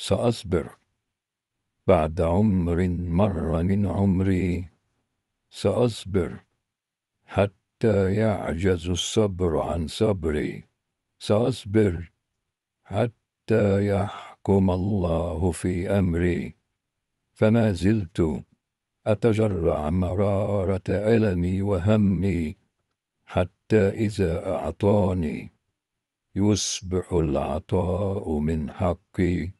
سأصبر بعد عمر مر من عمري سأصبر حتى يعجز الصبر عن صبري سأصبر حتى يحكم الله في أمري فما زلت أتجرع مرارة ألمي وهمي حتى إذا أعطاني يصبح العطاء من حقي